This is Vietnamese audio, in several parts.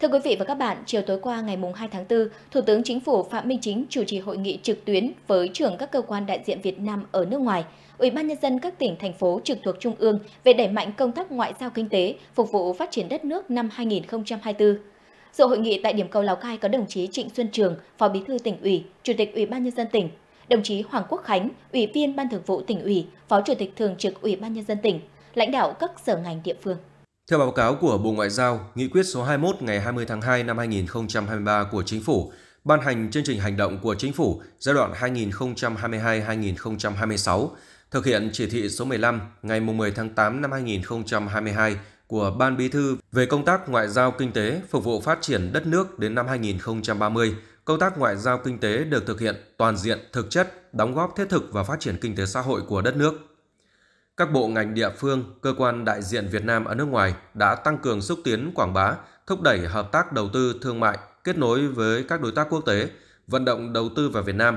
Thưa quý vị và các bạn, chiều tối qua ngày 2 tháng 4, Thủ tướng Chính phủ Phạm Minh Chính chủ trì hội nghị trực tuyến với trưởng các cơ quan đại diện Việt Nam ở nước ngoài, Ủy ban Nhân dân các tỉnh, thành phố trực thuộc Trung ương về đẩy mạnh công tác ngoại giao kinh tế, phục vụ phát triển đất nước năm 2024. Dự hội nghị tại điểm cầu Lào Cai có đồng chí Trịnh Xuân Trường, Phó Bí thư tỉnh ủy, Chủ tịch Ủy ban Nhân dân tỉnh, đồng chí Hoàng Quốc Khánh, Ủy viên Ban thường vụ tỉnh ủy, Phó Chủ tịch Thường trực Ủy ban Nhân dân tỉnh, lãnh đạo các sở ngành địa phương. Theo báo cáo của Bộ Ngoại giao, Nghị quyết số 21 ngày 20 tháng 2 năm 2023 của Chính phủ ban hành chương trình hành động của Chính phủ giai đoạn 2022-2026, thực hiện chỉ thị số 15 ngày 10 tháng 8 năm 2022 của Ban Bí thư về công tác ngoại giao kinh tế phục vụ phát triển đất nước đến năm 2030, công tác ngoại giao kinh tế được thực hiện toàn diện, thực chất, đóng góp thiết thực vào phát triển kinh tế xã hội của đất nước. Các bộ ngành địa phương, cơ quan đại diện Việt Nam ở nước ngoài đã tăng cường xúc tiến quảng bá, thúc đẩy hợp tác đầu tư thương mại, kết nối với các đối tác quốc tế, vận động đầu tư vào Việt Nam.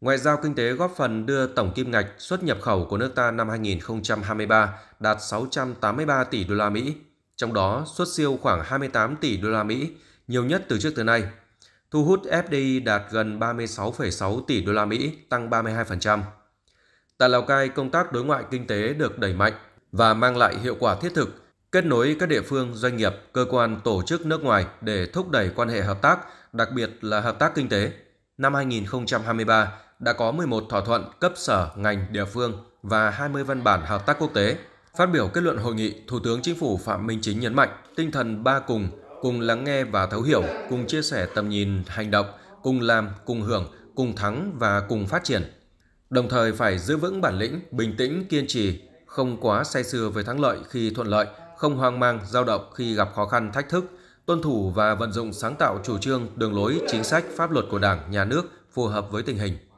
Ngoại giao kinh tế góp phần đưa tổng kim ngạch xuất nhập khẩu của nước ta năm 2023 đạt 683 tỷ đô la Mỹ, trong đó xuất siêu khoảng 28 tỷ đô la Mỹ, nhiều nhất từ trước tới nay. Thu hút FDI đạt gần 36,6 tỷ đô la Mỹ, tăng 32%. Tại Lào Cai, công tác đối ngoại kinh tế được đẩy mạnh và mang lại hiệu quả thiết thực, kết nối các địa phương, doanh nghiệp, cơ quan, tổ chức nước ngoài để thúc đẩy quan hệ hợp tác, đặc biệt là hợp tác kinh tế. Năm 2023 đã có 11 thỏa thuận cấp sở, ngành, địa phương và 20 văn bản hợp tác quốc tế. Phát biểu kết luận hội nghị, Thủ tướng Chính phủ Phạm Minh Chính nhấn mạnh tinh thần ba cùng, cùng lắng nghe và thấu hiểu, cùng chia sẻ tầm nhìn, hành động, cùng làm, cùng hưởng, cùng thắng và cùng phát triển – Đồng thời phải giữ vững bản lĩnh, bình tĩnh, kiên trì, không quá say sưa với thắng lợi khi thuận lợi, không hoang mang, dao động khi gặp khó khăn, thách thức, tuân thủ và vận dụng sáng tạo chủ trương, đường lối, chính sách, pháp luật của Đảng, Nhà nước phù hợp với tình hình.